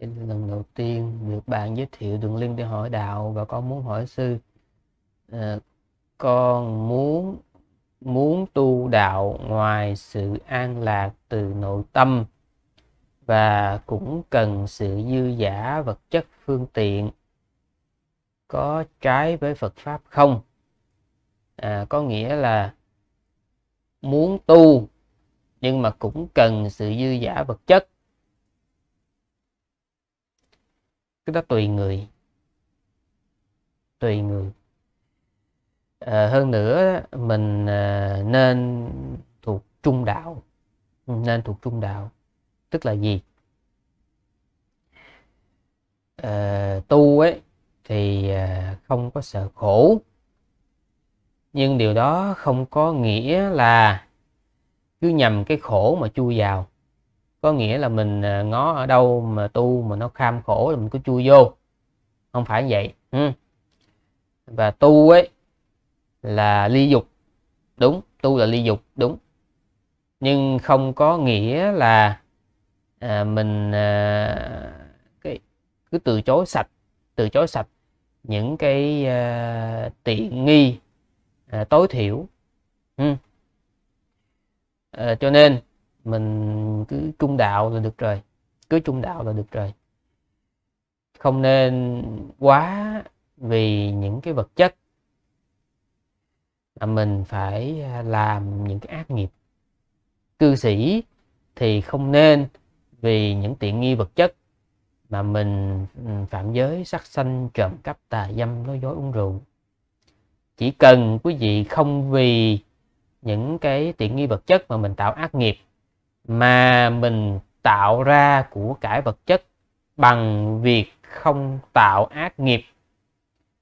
Trên lần đầu tiên được bạn giới thiệu đường link để hỏi đạo và con muốn hỏi sư à, con muốn muốn tu đạo ngoài sự an lạc từ nội tâm và cũng cần sự dư giả vật chất phương tiện có trái với Phật pháp không à, có nghĩa là muốn tu nhưng mà cũng cần sự dư giả vật chất cái đó tùy người tùy người à, hơn nữa mình à, nên thuộc trung đạo nên thuộc trung đạo tức là gì à, tu ấy thì à, không có sợ khổ nhưng điều đó không có nghĩa là cứ nhầm cái khổ mà chui vào có nghĩa là mình à, ngó ở đâu mà tu mà nó kham khổ là mình cứ chui vô không phải vậy ừ. và tu ấy là ly dục đúng tu là ly dục đúng nhưng không có nghĩa là à, mình à, cái, cứ từ chối sạch từ chối sạch những cái à, tiện nghi à, tối thiểu ừ. à, cho nên mình cứ trung đạo là được rồi cứ trung đạo là được rồi không nên quá vì những cái vật chất mà mình phải à, làm những cái ác nghiệp cư sĩ thì không nên vì những tiện nghi vật chất mà mình ừ, phạm giới sắc sanh trộm cắp tà dâm nói dối uống rượu chỉ cần quý vị không vì những cái tiện nghi vật chất mà mình tạo ác nghiệp mà mình tạo ra của cải vật chất bằng việc không tạo ác nghiệp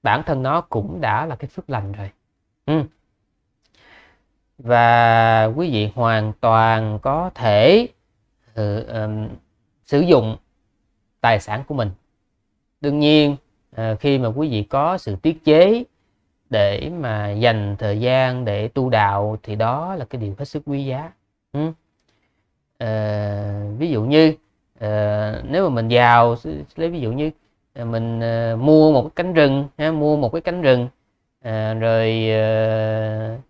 bản thân nó cũng đã là cái phước lành rồi ừ. và quý vị hoàn toàn có thể ừ, um, sử dụng tài sản của mình đương nhiên à, khi mà quý vị có sự tiết chế để mà dành thời gian để tu đạo thì đó là cái điều hết sức quý giá ừ. Ờ, ví dụ như uh, nếu mà mình giàu lấy ví dụ như uh, mình uh, mua một cái cánh rừng ha, mua một cái cánh rừng uh, rồi uh,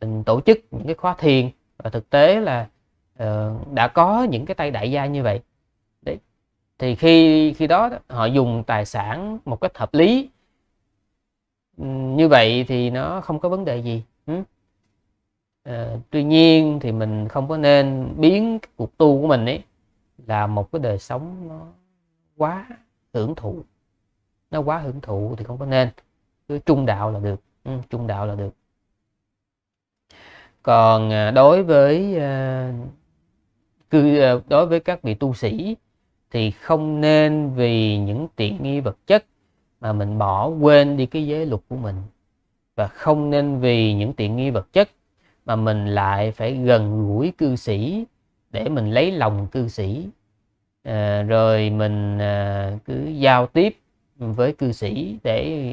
mình tổ chức những cái khóa thiền và thực tế là uh, đã có những cái tay đại gia như vậy đấy thì khi khi đó họ dùng tài sản một cách hợp lý như vậy thì nó không có vấn đề gì ừ? Ờ, tuy nhiên thì mình không có nên biến cuộc tu của mình ấy là một cái đời sống nó quá hưởng thụ nó quá hưởng thụ thì không có nên cứ trung đạo là được ừ, trung đạo là được còn à, đối với à, à, đối với các vị tu sĩ thì không nên vì những tiện nghi vật chất mà mình bỏ quên đi cái giới luật của mình và không nên vì những tiện nghi vật chất mà mình lại phải gần gũi cư sĩ để mình lấy lòng cư sĩ à, rồi mình à, cứ giao tiếp với cư sĩ để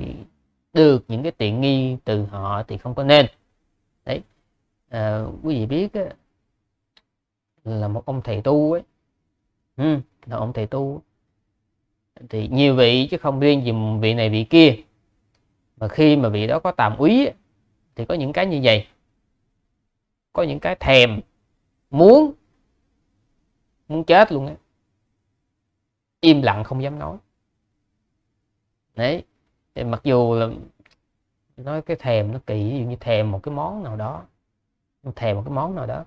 được những cái tiện nghi từ họ thì không có nên đấy à, quý vị biết á, là một ông thầy tu ấy ừ, là ông thầy tu thì nhiều vị chứ không riêng gì vị này vị kia mà khi mà vị đó có tàm úy thì có những cái như vậy có những cái thèm muốn muốn chết luôn á im lặng không dám nói đấy thì mặc dù là nói cái thèm nó kỳ ví dụ như thèm một cái món nào đó thèm một cái món nào đó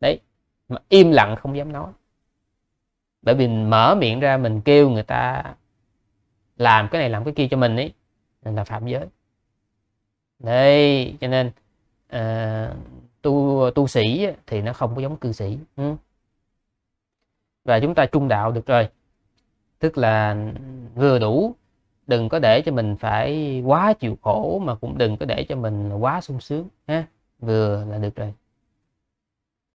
đấy mà im lặng không dám nói bởi vì mình mở miệng ra mình kêu người ta làm cái này làm cái kia cho mình ấy là phạm giới đấy cho nên uh, tu sĩ thì nó không có giống cư sĩ ừ. và chúng ta trung đạo được rồi tức là vừa đủ đừng có để cho mình phải quá chịu khổ mà cũng đừng có để cho mình quá sung sướng ha vừa là được rồi